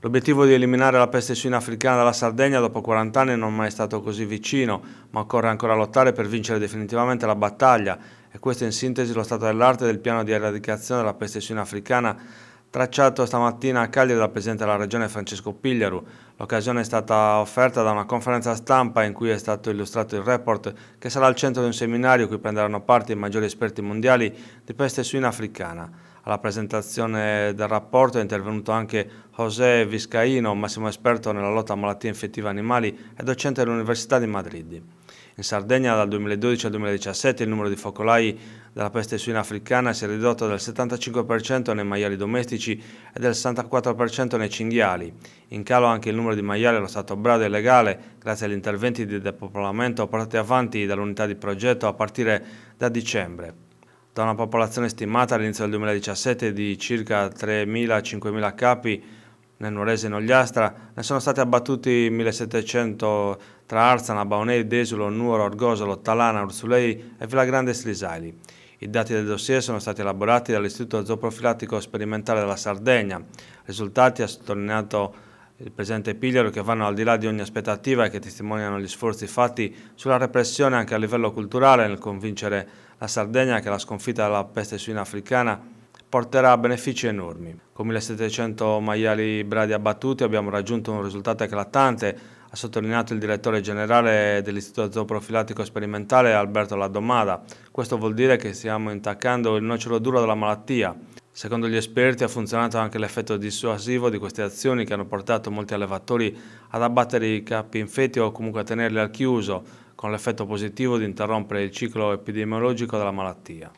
L'obiettivo di eliminare la peste suina africana dalla Sardegna dopo 40 anni non è mai stato così vicino, ma occorre ancora lottare per vincere definitivamente la battaglia e questo è in sintesi lo stato dell'arte del piano di eradicazione della peste suina africana tracciato stamattina a Cagliari dal Presidente della Regione Francesco Pigliaru. L'occasione è stata offerta da una conferenza stampa in cui è stato illustrato il report che sarà al centro di un seminario cui prenderanno parte i maggiori esperti mondiali di peste suina africana alla presentazione del rapporto è intervenuto anche José Viscaino, massimo esperto nella lotta a malattie infettive animali e docente dell'Università di Madrid. In Sardegna dal 2012 al 2017 il numero di focolai della peste suina africana si è ridotto del 75% nei maiali domestici e del 64% nei cinghiali. In calo anche il numero di maiali allo stato brado e legale grazie agli interventi di depopolamento portati avanti dall'unità di progetto a partire da dicembre da una popolazione stimata all'inizio del 2017 di circa 3.000-5.000 capi nel Nuorese e Nogliastra, ne sono stati abbattuti 1.700 tra Arzana, Baonei, Desulo, Nuoro, Orgosolo, Talana, Ursulei e Filagrande e Slisali. I dati del dossier sono stati elaborati dall'Istituto Zooprofilattico Sperimentale della Sardegna. Risultati, ha sottolineato il presidente Pigliaro che vanno al di là di ogni aspettativa e che testimoniano gli sforzi fatti sulla repressione anche a livello culturale nel convincere la Sardegna che la sconfitta della peste suina africana porterà benefici enormi. Con 1700 maiali bradi abbattuti abbiamo raggiunto un risultato eclatante, ha sottolineato il direttore generale dell'Istituto Zooprofilattico Sperimentale Alberto Ladomada. Questo vuol dire che stiamo intaccando il nocciolo duro della malattia, Secondo gli esperti ha funzionato anche l'effetto dissuasivo di queste azioni che hanno portato molti allevatori ad abbattere i capi infetti o comunque a tenerli al chiuso, con l'effetto positivo di interrompere il ciclo epidemiologico della malattia.